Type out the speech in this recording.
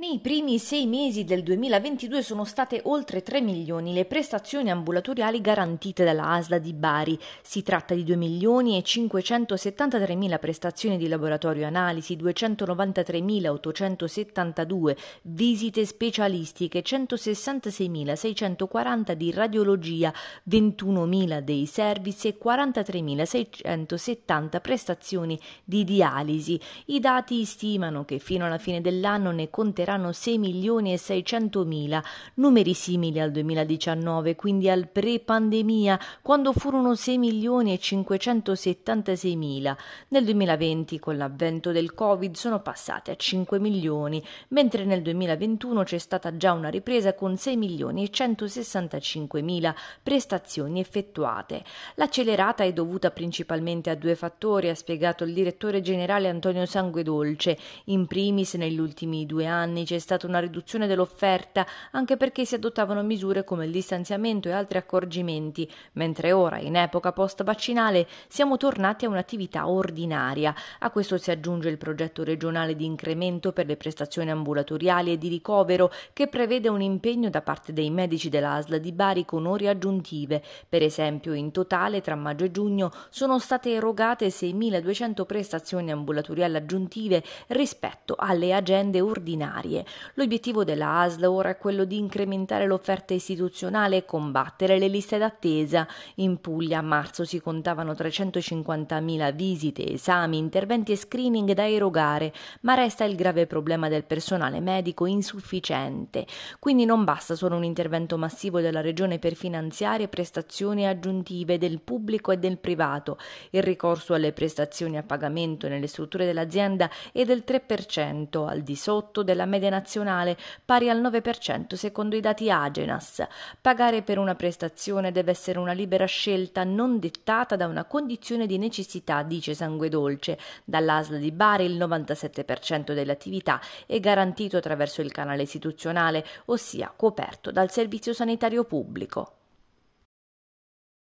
Nei primi sei mesi del 2022 sono state oltre 3 milioni le prestazioni ambulatoriali garantite dalla ASLA di Bari. Si tratta di 2 milioni e 573 mila prestazioni di laboratorio analisi, 293 mila 872 visite specialistiche, 166 mila 640 di radiologia, 21 mila dei servizi e 43 mila 670 prestazioni di dialisi. I dati stimano che fino alla fine dell'anno ne conteranno superano 6 milioni e 600 mila, numeri simili al 2019, quindi al pre-pandemia, quando furono 6 milioni e 576 mila. Nel 2020, con l'avvento del Covid, sono passate a 5 milioni, mentre nel 2021 c'è stata già una ripresa con 6 milioni e 165 mila prestazioni effettuate. L'accelerata è dovuta principalmente a due fattori, ha spiegato il direttore generale Antonio Sanguedolce, in primis negli ultimi due anni anni c'è stata una riduzione dell'offerta anche perché si adottavano misure come il distanziamento e altri accorgimenti, mentre ora, in epoca post-vaccinale, siamo tornati a un'attività ordinaria. A questo si aggiunge il progetto regionale di incremento per le prestazioni ambulatoriali e di ricovero che prevede un impegno da parte dei medici dell'ASL di Bari con ore aggiuntive. Per esempio, in totale tra maggio e giugno sono state erogate 6.200 prestazioni ambulatoriali aggiuntive rispetto alle agende ordinarie primarie. L'obiettivo della ASL ora è quello di incrementare l'offerta istituzionale e combattere le liste d'attesa. In Puglia a marzo si contavano 350.000 visite, esami, interventi e screening da erogare, ma resta il grave problema del personale medico insufficiente. Quindi non basta solo un intervento massivo della Regione per finanziare prestazioni aggiuntive del pubblico e del privato, il ricorso alle prestazioni a pagamento nelle strutture dell'azienda è del 3% al di sotto della media nazionale pari al 9% secondo i dati Agenas. Pagare per una prestazione deve essere una libera scelta non dettata da una condizione di necessità, dice Sangue Dolce. Dall'ASL di Bari il 97% delle attività è garantito attraverso il canale istituzionale, ossia coperto dal servizio sanitario pubblico.